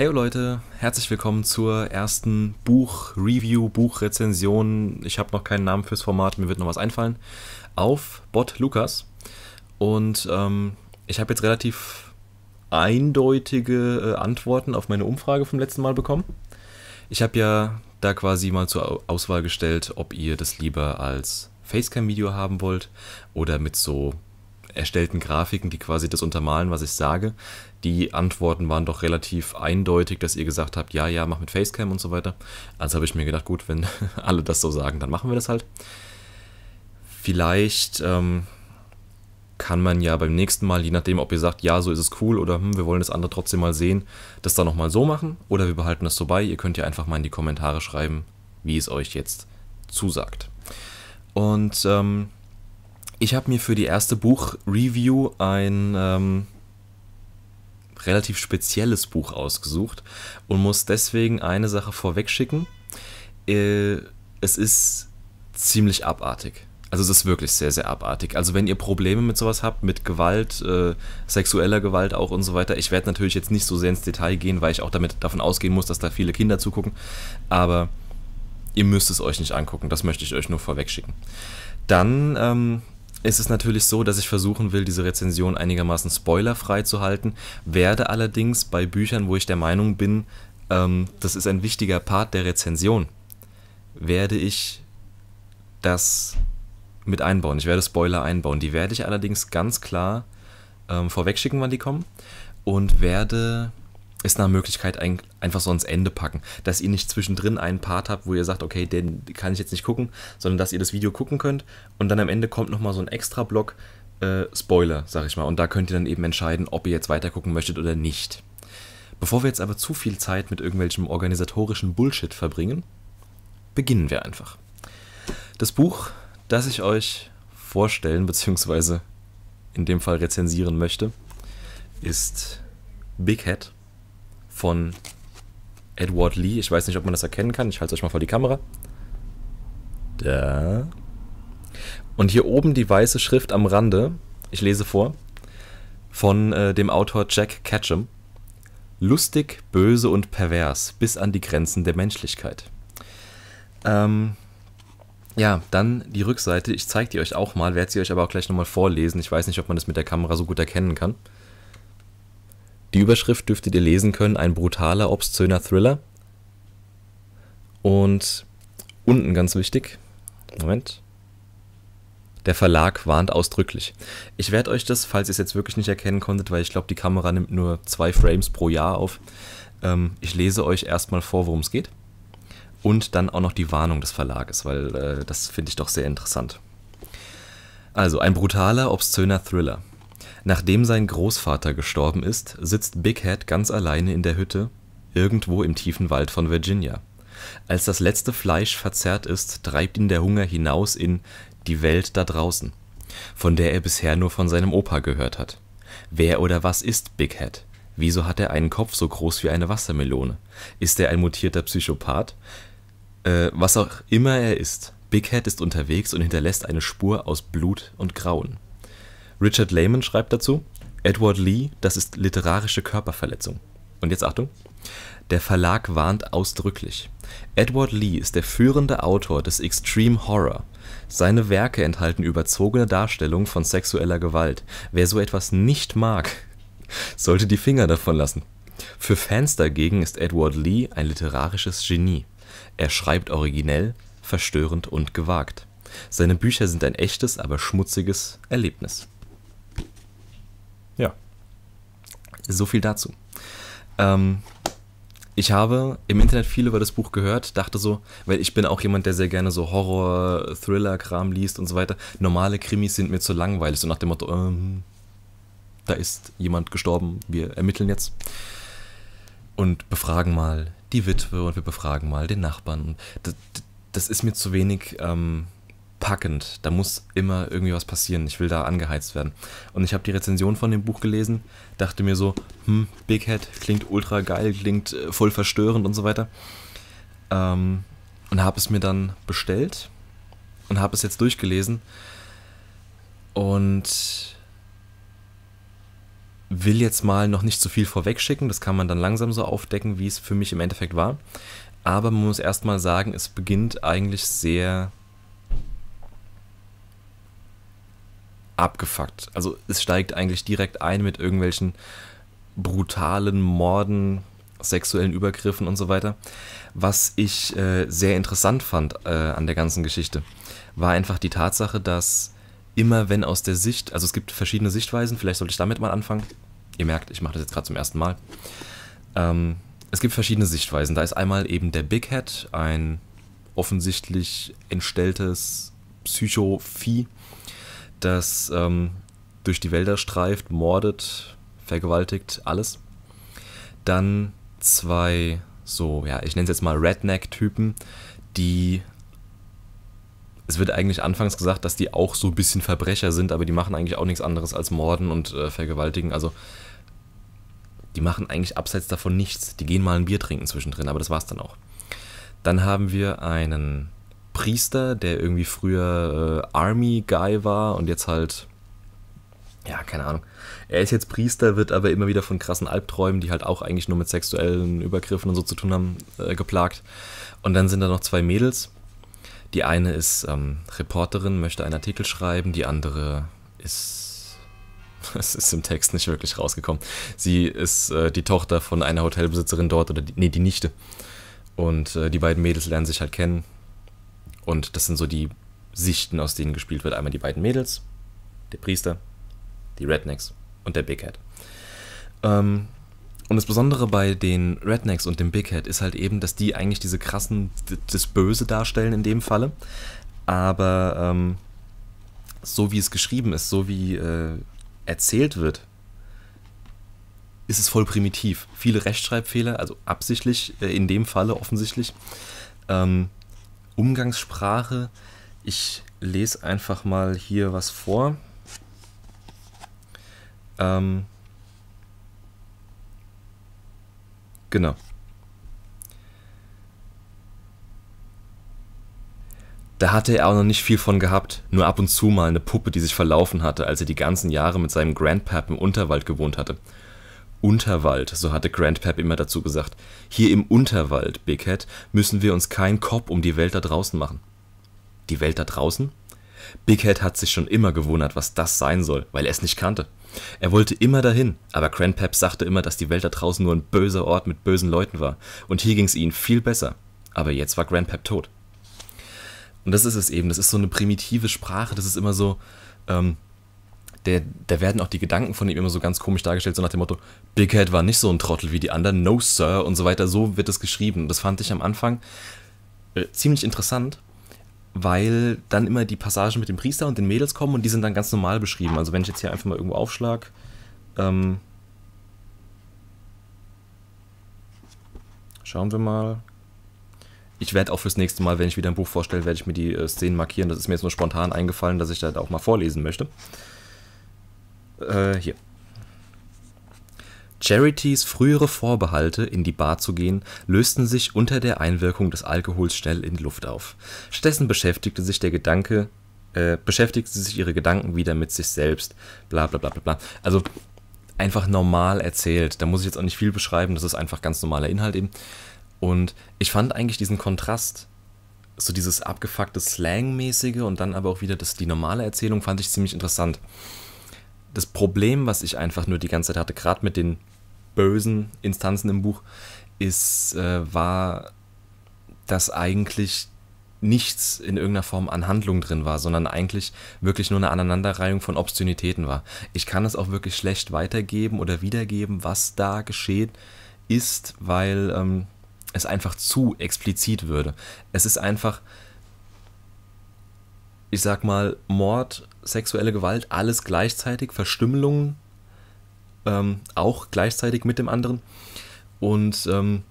Hey Leute, herzlich willkommen zur ersten Buch-Review, Buchrezension. Ich habe noch keinen Namen fürs Format, mir wird noch was einfallen. Auf Bot Lukas. Und ähm, ich habe jetzt relativ eindeutige äh, Antworten auf meine Umfrage vom letzten Mal bekommen. Ich habe ja da quasi mal zur Auswahl gestellt, ob ihr das lieber als Facecam-Video haben wollt oder mit so erstellten Grafiken, die quasi das untermalen, was ich sage. Die Antworten waren doch relativ eindeutig, dass ihr gesagt habt, ja, ja, mach mit Facecam und so weiter. Also habe ich mir gedacht, gut, wenn alle das so sagen, dann machen wir das halt. Vielleicht ähm, kann man ja beim nächsten Mal, je nachdem, ob ihr sagt, ja, so ist es cool oder hm, wir wollen das andere trotzdem mal sehen, das dann nochmal so machen oder wir behalten das so bei. Ihr könnt ja einfach mal in die Kommentare schreiben, wie es euch jetzt zusagt. Und ähm, ich habe mir für die erste Buchreview ein ähm, relativ spezielles Buch ausgesucht und muss deswegen eine Sache vorwegschicken. Äh, es ist ziemlich abartig. Also es ist wirklich sehr, sehr abartig. Also wenn ihr Probleme mit sowas habt, mit Gewalt, äh, sexueller Gewalt auch und so weiter, ich werde natürlich jetzt nicht so sehr ins Detail gehen, weil ich auch damit davon ausgehen muss, dass da viele Kinder zugucken. Aber ihr müsst es euch nicht angucken, das möchte ich euch nur vorwegschicken. Dann ähm, ist es natürlich so, dass ich versuchen will, diese Rezension einigermaßen spoilerfrei zu halten, werde allerdings bei Büchern, wo ich der Meinung bin, ähm, das ist ein wichtiger Part der Rezension, werde ich das mit einbauen. Ich werde Spoiler einbauen. Die werde ich allerdings ganz klar ähm, vorwegschicken, wann die kommen und werde ist nach Möglichkeit ein, einfach so ans Ende packen. Dass ihr nicht zwischendrin einen Part habt, wo ihr sagt, okay, den kann ich jetzt nicht gucken, sondern dass ihr das Video gucken könnt und dann am Ende kommt nochmal so ein extra Block äh, Spoiler, sag ich mal. Und da könnt ihr dann eben entscheiden, ob ihr jetzt weiter gucken möchtet oder nicht. Bevor wir jetzt aber zu viel Zeit mit irgendwelchem organisatorischen Bullshit verbringen, beginnen wir einfach. Das Buch, das ich euch vorstellen bzw. in dem Fall rezensieren möchte, ist Big Head von Edward Lee. Ich weiß nicht, ob man das erkennen kann. Ich halte es euch mal vor die Kamera. Da. Und hier oben die weiße Schrift am Rande. Ich lese vor. Von äh, dem Autor Jack Ketchum. Lustig, böse und pervers bis an die Grenzen der Menschlichkeit. Ähm, ja, dann die Rückseite. Ich zeige die euch auch mal, werde sie euch aber auch gleich nochmal vorlesen. Ich weiß nicht, ob man das mit der Kamera so gut erkennen kann. Die Überschrift dürftet ihr lesen können, ein brutaler, obszöner Thriller. Und unten ganz wichtig, Moment. Der Verlag warnt ausdrücklich. Ich werde euch das, falls ihr es jetzt wirklich nicht erkennen konntet, weil ich glaube, die Kamera nimmt nur zwei Frames pro Jahr auf. Ähm, ich lese euch erstmal vor, worum es geht. Und dann auch noch die Warnung des Verlages, weil äh, das finde ich doch sehr interessant. Also, ein brutaler, obszöner Thriller. Nachdem sein Großvater gestorben ist, sitzt Big Head ganz alleine in der Hütte, irgendwo im tiefen Wald von Virginia. Als das letzte Fleisch verzerrt ist, treibt ihn der Hunger hinaus in die Welt da draußen, von der er bisher nur von seinem Opa gehört hat. Wer oder was ist Big Head? Wieso hat er einen Kopf so groß wie eine Wassermelone? Ist er ein mutierter Psychopath? Äh, was auch immer er ist, Big Head ist unterwegs und hinterlässt eine Spur aus Blut und Grauen. Richard Lehman schreibt dazu, Edward Lee, das ist literarische Körperverletzung. Und jetzt Achtung. Der Verlag warnt ausdrücklich. Edward Lee ist der führende Autor des Extreme Horror. Seine Werke enthalten überzogene Darstellungen von sexueller Gewalt. Wer so etwas nicht mag, sollte die Finger davon lassen. Für Fans dagegen ist Edward Lee ein literarisches Genie. Er schreibt originell, verstörend und gewagt. Seine Bücher sind ein echtes, aber schmutziges Erlebnis. So viel dazu. Ähm, ich habe im Internet viel über das Buch gehört, dachte so, weil ich bin auch jemand, der sehr gerne so Horror, Thriller-Kram liest und so weiter. Normale Krimis sind mir zu langweilig, so nach dem Motto, ähm, da ist jemand gestorben, wir ermitteln jetzt und befragen mal die Witwe und wir befragen mal den Nachbarn. das, das ist mir zu wenig ähm, packend. Da muss immer irgendwie was passieren. Ich will da angeheizt werden. Und ich habe die Rezension von dem Buch gelesen, dachte mir so, hm, Big Head klingt ultra geil, klingt äh, voll verstörend und so weiter. Ähm, und habe es mir dann bestellt und habe es jetzt durchgelesen und will jetzt mal noch nicht zu so viel vorwegschicken. Das kann man dann langsam so aufdecken, wie es für mich im Endeffekt war. Aber man muss erst mal sagen, es beginnt eigentlich sehr abgefuckt. Also es steigt eigentlich direkt ein mit irgendwelchen brutalen Morden, sexuellen Übergriffen und so weiter. Was ich äh, sehr interessant fand äh, an der ganzen Geschichte, war einfach die Tatsache, dass immer wenn aus der Sicht, also es gibt verschiedene Sichtweisen, vielleicht sollte ich damit mal anfangen. Ihr merkt, ich mache das jetzt gerade zum ersten Mal. Ähm, es gibt verschiedene Sichtweisen. Da ist einmal eben der Big Head, ein offensichtlich entstelltes Psycho-Vieh, das ähm, durch die Wälder streift, mordet, vergewaltigt, alles. Dann zwei, so, ja, ich nenne es jetzt mal Redneck-Typen, die. Es wird eigentlich anfangs gesagt, dass die auch so ein bisschen Verbrecher sind, aber die machen eigentlich auch nichts anderes als morden und äh, vergewaltigen. Also die machen eigentlich abseits davon nichts. Die gehen mal ein Bier trinken zwischendrin, aber das war's dann auch. Dann haben wir einen Priester, der irgendwie früher äh, Army-Guy war und jetzt halt, ja, keine Ahnung. Er ist jetzt Priester, wird aber immer wieder von krassen Albträumen, die halt auch eigentlich nur mit sexuellen Übergriffen und so zu tun haben, äh, geplagt. Und dann sind da noch zwei Mädels. Die eine ist ähm, Reporterin, möchte einen Artikel schreiben, die andere ist es ist im Text nicht wirklich rausgekommen. Sie ist äh, die Tochter von einer Hotelbesitzerin dort, oder die, nee, die Nichte. Und äh, die beiden Mädels lernen sich halt kennen. Und das sind so die Sichten, aus denen gespielt wird. Einmal die beiden Mädels, der Priester, die Rednecks und der Big Head. Ähm, und das Besondere bei den Rednecks und dem Big Head ist halt eben, dass die eigentlich diese krassen, das Böse darstellen in dem Falle. Aber ähm, so wie es geschrieben ist, so wie äh, erzählt wird, ist es voll primitiv. Viele Rechtschreibfehler, also absichtlich, äh, in dem Falle offensichtlich. Ähm, Umgangssprache. Ich lese einfach mal hier was vor. Ähm, genau. Da hatte er auch noch nicht viel von gehabt, nur ab und zu mal eine Puppe, die sich verlaufen hatte, als er die ganzen Jahre mit seinem Grandpap im Unterwald gewohnt hatte. Unterwald, so hatte Grandpap immer dazu gesagt. Hier im Unterwald, Big Head, müssen wir uns keinen Kopf um die Welt da draußen machen. Die Welt da draußen? Big Head hat sich schon immer gewundert, was das sein soll, weil er es nicht kannte. Er wollte immer dahin, aber Grandpap sagte immer, dass die Welt da draußen nur ein böser Ort mit bösen Leuten war. Und hier ging es ihnen viel besser. Aber jetzt war Grandpap tot. Und das ist es eben, das ist so eine primitive Sprache, das ist immer so, ähm, der, da werden auch die Gedanken von ihm immer so ganz komisch dargestellt, so nach dem Motto, Big Head war nicht so ein Trottel wie die anderen, no sir und so weiter, so wird es geschrieben. Das fand ich am Anfang äh, ziemlich interessant, weil dann immer die Passagen mit dem Priester und den Mädels kommen und die sind dann ganz normal beschrieben. Also wenn ich jetzt hier einfach mal irgendwo aufschlag, ähm, schauen wir mal. Ich werde auch fürs nächste Mal, wenn ich wieder ein Buch vorstelle, werde ich mir die äh, Szenen markieren. Das ist mir jetzt nur spontan eingefallen, dass ich da auch mal vorlesen möchte. Äh, hier. Charities frühere Vorbehalte, in die Bar zu gehen, lösten sich unter der Einwirkung des Alkohols schnell in die Luft auf. Stattdessen beschäftigte sich der Gedanke, äh, beschäftigte sich ihre Gedanken wieder mit sich selbst. Bla bla bla bla bla. Also einfach normal erzählt. Da muss ich jetzt auch nicht viel beschreiben, das ist einfach ganz normaler Inhalt eben. Und ich fand eigentlich diesen Kontrast, so dieses abgefuckte Slang-mäßige und dann aber auch wieder das, die normale Erzählung, fand ich ziemlich interessant das Problem, was ich einfach nur die ganze Zeit hatte, gerade mit den bösen Instanzen im Buch, ist, äh, war, dass eigentlich nichts in irgendeiner Form an Handlung drin war, sondern eigentlich wirklich nur eine Aneinanderreihung von Obszönitäten war. Ich kann es auch wirklich schlecht weitergeben oder wiedergeben, was da geschehen ist, weil ähm, es einfach zu explizit würde. Es ist einfach ich sag mal, Mord, sexuelle Gewalt, alles gleichzeitig, Verstümmelungen ähm, auch gleichzeitig mit dem anderen. Und ähm,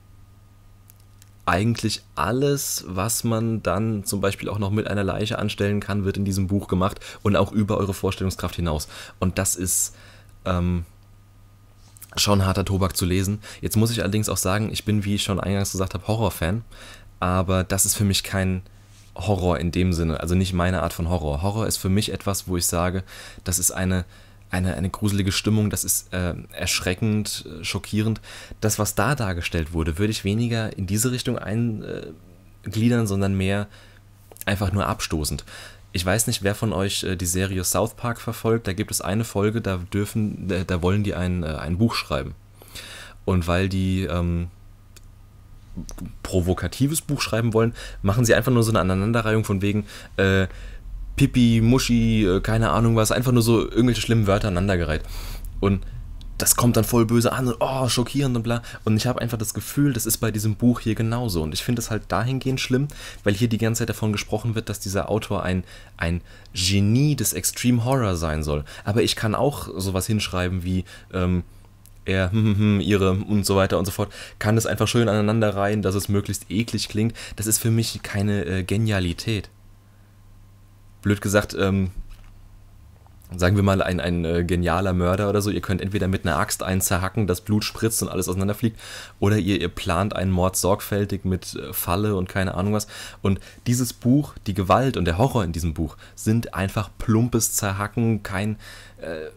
eigentlich alles, was man dann zum Beispiel auch noch mit einer Leiche anstellen kann, wird in diesem Buch gemacht und auch über eure Vorstellungskraft hinaus. Und das ist ähm, schon harter Tobak zu lesen. Jetzt muss ich allerdings auch sagen, ich bin, wie ich schon eingangs gesagt habe, Horrorfan, aber das ist für mich kein Horror in dem Sinne, also nicht meine Art von Horror. Horror ist für mich etwas, wo ich sage, das ist eine, eine, eine gruselige Stimmung, das ist ähm, äh, erschreckend, schockierend. Das, was da dargestellt wurde, würde ich weniger in diese Richtung eingliedern, sondern mehr einfach nur abstoßend. Ich weiß nicht, wer von euch äh, die Serie South Park verfolgt. Da gibt es eine Folge, da dürfen, da wollen die ein, äh, ein Buch schreiben. Und weil die ähm, provokatives Buch schreiben wollen, machen sie einfach nur so eine Aneinanderreihung von wegen äh, Pipi, Muschi, äh, keine Ahnung was, einfach nur so irgendwelche schlimmen Wörter aneinandergereiht. Und das kommt dann voll böse an und oh, schockierend und bla. Und ich habe einfach das Gefühl, das ist bei diesem Buch hier genauso. Und ich finde es halt dahingehend schlimm, weil hier die ganze Zeit davon gesprochen wird, dass dieser Autor ein, ein Genie des Extreme Horror sein soll. Aber ich kann auch sowas hinschreiben wie, ähm, er, hm, hm, hm, ihre und so weiter und so fort, kann das einfach schön aneinander reihen, dass es möglichst eklig klingt. Das ist für mich keine äh, Genialität. Blöd gesagt, ähm, sagen wir mal, ein, ein äh, genialer Mörder oder so, ihr könnt entweder mit einer Axt einen zerhacken, das Blut spritzt und alles auseinanderfliegt, oder ihr, ihr plant einen Mord sorgfältig mit äh, Falle und keine Ahnung was. Und dieses Buch, die Gewalt und der Horror in diesem Buch sind einfach plumpes Zerhacken, kein... Äh,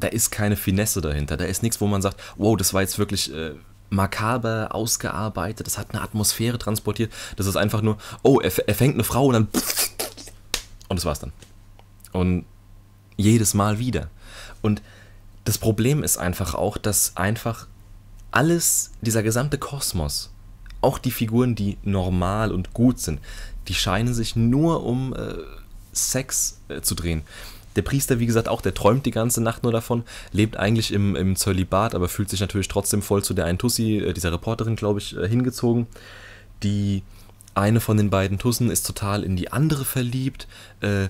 da ist keine Finesse dahinter. Da ist nichts, wo man sagt, wow, das war jetzt wirklich äh, makaber ausgearbeitet, das hat eine Atmosphäre transportiert. Das ist einfach nur, oh, er, er fängt eine Frau und dann. Und das war's dann. Und jedes Mal wieder. Und das Problem ist einfach auch, dass einfach alles, dieser gesamte Kosmos, auch die Figuren, die normal und gut sind, die scheinen sich nur um äh, Sex äh, zu drehen. Der Priester, wie gesagt, auch, der träumt die ganze Nacht nur davon, lebt eigentlich im, im Zölibat, aber fühlt sich natürlich trotzdem voll zu der einen Tussi, äh, dieser Reporterin, glaube ich, äh, hingezogen. Die eine von den beiden Tussen ist total in die andere verliebt äh,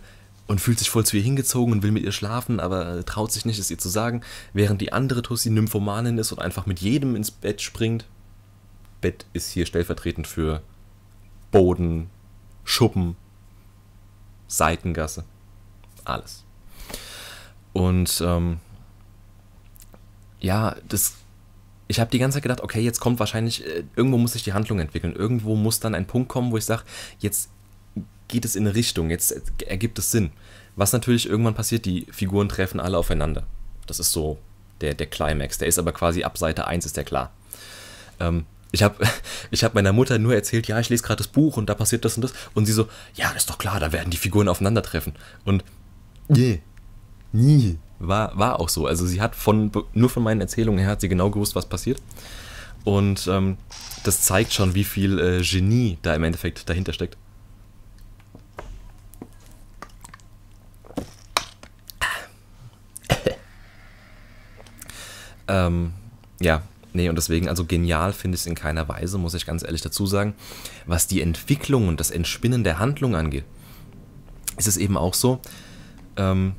und fühlt sich voll zu ihr hingezogen und will mit ihr schlafen, aber äh, traut sich nicht, es ihr zu sagen, während die andere Tussi Nymphomanin ist und einfach mit jedem ins Bett springt. Bett ist hier stellvertretend für Boden, Schuppen, Seitengasse, alles. Und ähm, ja, das, ich habe die ganze Zeit gedacht, okay, jetzt kommt wahrscheinlich, äh, irgendwo muss sich die Handlung entwickeln. Irgendwo muss dann ein Punkt kommen, wo ich sage, jetzt geht es in eine Richtung, jetzt ergibt es Sinn. Was natürlich irgendwann passiert, die Figuren treffen alle aufeinander. Das ist so der, der Climax. Der ist aber quasi ab Seite 1 ist der klar. Ähm, ich habe ich hab meiner Mutter nur erzählt, ja, ich lese gerade das Buch und da passiert das und das. Und sie so, ja, das ist doch klar, da werden die Figuren aufeinandertreffen. Und yeah. Nie. War, war auch so. Also sie hat von, nur von meinen Erzählungen her hat sie genau gewusst, was passiert. Und ähm, das zeigt schon, wie viel äh, Genie da im Endeffekt dahinter steckt. ähm, ja, nee, und deswegen, also genial finde ich es in keiner Weise, muss ich ganz ehrlich dazu sagen. Was die Entwicklung und das Entspinnen der Handlung angeht, ist es eben auch so, ähm,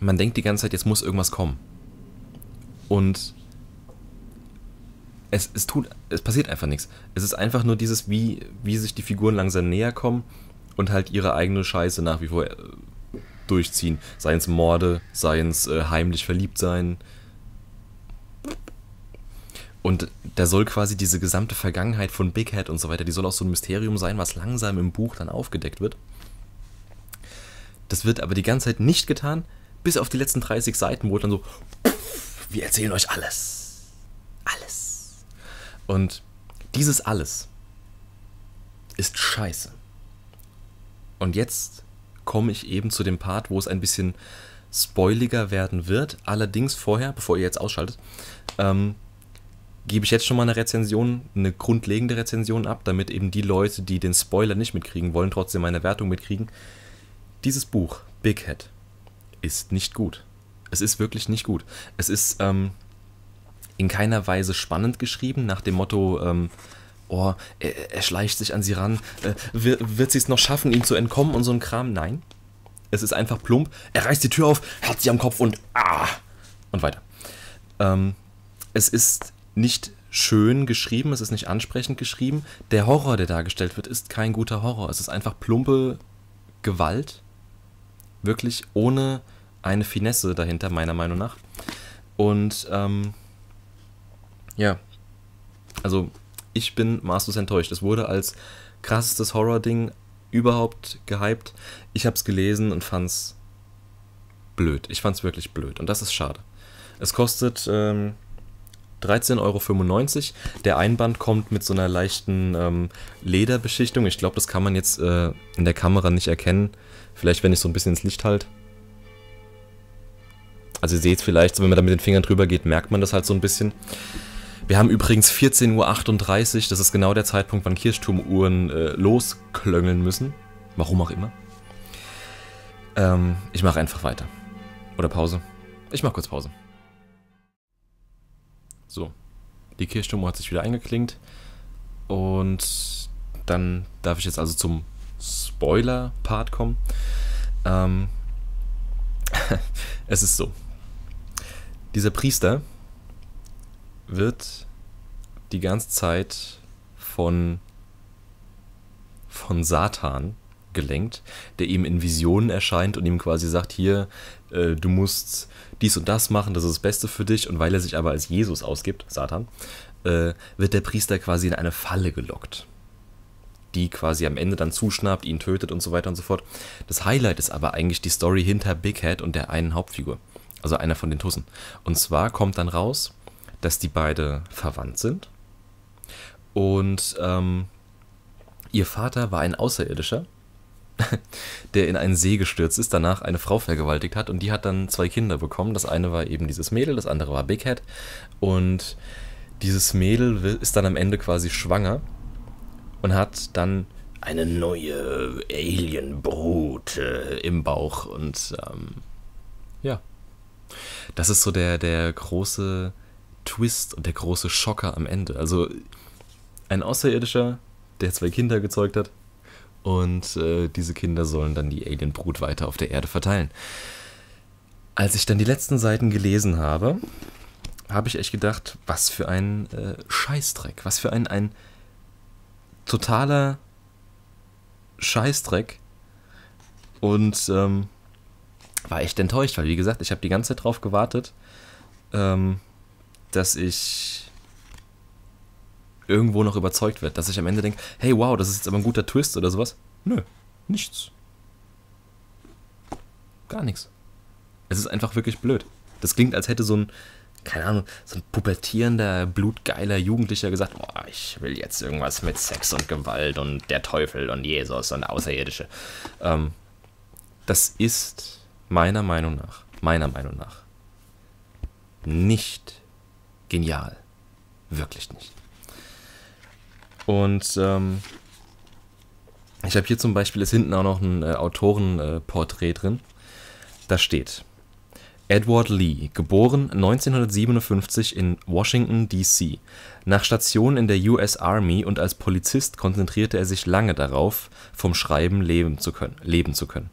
man denkt die ganze Zeit, jetzt muss irgendwas kommen. Und es, es tut, es passiert einfach nichts. Es ist einfach nur dieses, wie, wie sich die Figuren langsam näher kommen und halt ihre eigene Scheiße nach wie vor äh, durchziehen. Seien es Morde, seien es äh, heimlich verliebt sein. Und da soll quasi diese gesamte Vergangenheit von Big Head und so weiter, die soll auch so ein Mysterium sein, was langsam im Buch dann aufgedeckt wird. Das wird aber die ganze Zeit nicht getan bis auf die letzten 30 Seiten, wo dann so, wir erzählen euch alles. Alles. Und dieses alles ist scheiße. Und jetzt komme ich eben zu dem Part, wo es ein bisschen spoiliger werden wird. Allerdings vorher, bevor ihr jetzt ausschaltet, ähm, gebe ich jetzt schon mal eine Rezension, eine grundlegende Rezension ab, damit eben die Leute, die den Spoiler nicht mitkriegen wollen, trotzdem meine Wertung mitkriegen. Dieses Buch, Big Head, ist nicht gut. Es ist wirklich nicht gut. Es ist ähm, in keiner Weise spannend geschrieben, nach dem Motto, ähm, oh, er, er, schleicht sich an sie ran, äh, wird, wird sie es noch schaffen, ihm zu entkommen und so ein Kram? Nein. Es ist einfach plump, er reißt die Tür auf, hat sie am Kopf und ah! Und weiter. Ähm, es ist nicht schön geschrieben, es ist nicht ansprechend geschrieben. Der Horror, der dargestellt wird, ist kein guter Horror. Es ist einfach plumpe Gewalt Wirklich ohne eine Finesse dahinter, meiner Meinung nach. Und ähm, ja, also ich bin maßlos enttäuscht. Es wurde als krassestes Horror-Ding überhaupt gehypt. Ich habe es gelesen und fand's blöd. Ich fand's wirklich blöd und das ist schade. Es kostet ähm, 13,95 Euro. Der Einband kommt mit so einer leichten ähm, Lederbeschichtung. Ich glaube, das kann man jetzt äh, in der Kamera nicht erkennen. Vielleicht, wenn ich so ein bisschen ins Licht halte. Also ihr seht vielleicht, wenn man da mit den Fingern drüber geht, merkt man das halt so ein bisschen. Wir haben übrigens 14.38 Uhr, das ist genau der Zeitpunkt, wann Kirchturmuhren äh, losklöngeln müssen. Warum auch immer. Ähm, ich mache einfach weiter. Oder Pause. Ich mache kurz Pause. Die Kirchturmuhr hat sich wieder eingeklingt. Und dann darf ich jetzt also zum Spoiler-Part kommen. Ähm, es ist so. Dieser Priester wird die ganze Zeit von, von Satan gelenkt, der ihm in Visionen erscheint und ihm quasi sagt, hier, äh, du musst dies und das machen, das ist das Beste für dich. Und weil er sich aber als Jesus ausgibt, Satan, äh, wird der Priester quasi in eine Falle gelockt, die quasi am Ende dann zuschnappt, ihn tötet und so weiter und so fort. Das Highlight ist aber eigentlich die Story hinter Big Head und der einen Hauptfigur, also einer von den Tussen. Und zwar kommt dann raus, dass die beide verwandt sind und ähm, ihr Vater war ein Außerirdischer der in einen See gestürzt ist, danach eine Frau vergewaltigt hat und die hat dann zwei Kinder bekommen. Das eine war eben dieses Mädel, das andere war Big Head. Und dieses Mädel ist dann am Ende quasi schwanger und hat dann eine neue Alien-Brut äh, im Bauch und ähm, ja. Das ist so der, der große Twist und der große Schocker am Ende. Also ein Außerirdischer, der zwei Kinder gezeugt hat, und äh, diese Kinder sollen dann die Alienbrut weiter auf der Erde verteilen. Als ich dann die letzten Seiten gelesen habe, habe ich echt gedacht, was für ein äh, Scheißdreck, was für ein, ein totaler Scheißdreck. Und ähm, war echt enttäuscht, weil wie gesagt, ich habe die ganze Zeit drauf gewartet, ähm, dass ich irgendwo noch überzeugt wird. Dass ich am Ende denke, hey, wow, das ist jetzt aber ein guter Twist oder sowas. Nö, nichts. Gar nichts. Es ist einfach wirklich blöd. Das klingt, als hätte so ein, keine Ahnung, so ein pubertierender, blutgeiler Jugendlicher gesagt, oh, ich will jetzt irgendwas mit Sex und Gewalt und der Teufel und Jesus und Außerirdische. Ähm, das ist meiner Meinung nach, meiner Meinung nach, nicht genial. Wirklich nicht. Und ähm, ich habe hier zum Beispiel, ist hinten auch noch ein äh, Autorenporträt äh, drin. Da steht Edward Lee, geboren 1957 in Washington, D.C. Nach Station in der US Army und als Polizist konzentrierte er sich lange darauf, vom Schreiben leben zu können. Leben zu können.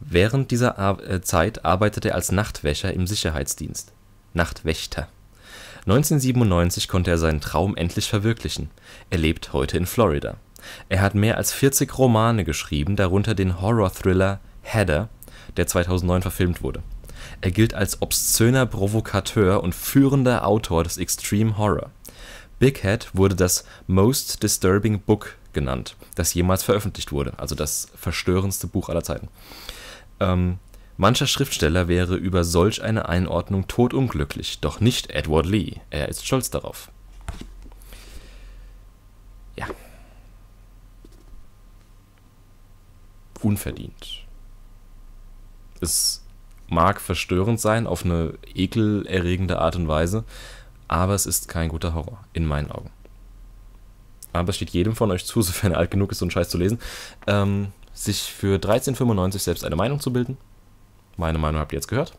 Während dieser Ar äh, Zeit arbeitete er als Nachtwächer im Sicherheitsdienst. Nachtwächter. 1997 konnte er seinen Traum endlich verwirklichen. Er lebt heute in Florida. Er hat mehr als 40 Romane geschrieben, darunter den Horror-Thriller Header, der 2009 verfilmt wurde. Er gilt als obszöner Provokateur und führender Autor des Extreme Horror. Big Head wurde das Most Disturbing Book genannt, das jemals veröffentlicht wurde, also das verstörendste Buch aller Zeiten. Ähm, Mancher Schriftsteller wäre über solch eine Einordnung todunglücklich, doch nicht Edward Lee, er ist stolz darauf. Ja. Unverdient. Es mag verstörend sein auf eine ekelerregende Art und Weise, aber es ist kein guter Horror, in meinen Augen. Aber es steht jedem von euch zu, sofern er alt genug ist, so einen Scheiß zu lesen, ähm, sich für 13,95 selbst eine Meinung zu bilden. Meine Meinung habt ihr jetzt gehört.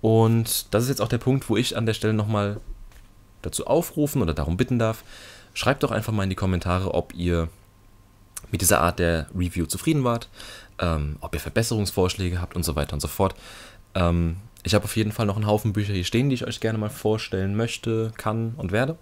Und das ist jetzt auch der Punkt, wo ich an der Stelle nochmal dazu aufrufen oder darum bitten darf. Schreibt doch einfach mal in die Kommentare, ob ihr mit dieser Art der Review zufrieden wart, ähm, ob ihr Verbesserungsvorschläge habt und so weiter und so fort. Ähm, ich habe auf jeden Fall noch einen Haufen Bücher hier stehen, die ich euch gerne mal vorstellen möchte, kann und werde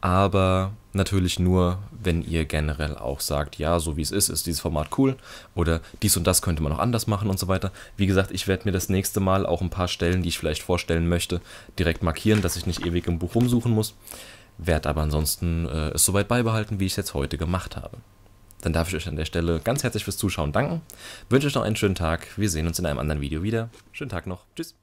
aber natürlich nur, wenn ihr generell auch sagt, ja, so wie es ist, ist dieses Format cool oder dies und das könnte man auch anders machen und so weiter. Wie gesagt, ich werde mir das nächste Mal auch ein paar Stellen, die ich vielleicht vorstellen möchte, direkt markieren, dass ich nicht ewig im Buch rumsuchen muss. Werde aber ansonsten äh, es soweit beibehalten, wie ich es jetzt heute gemacht habe. Dann darf ich euch an der Stelle ganz herzlich fürs Zuschauen danken. Wünsche euch noch einen schönen Tag. Wir sehen uns in einem anderen Video wieder. Schönen Tag noch. Tschüss.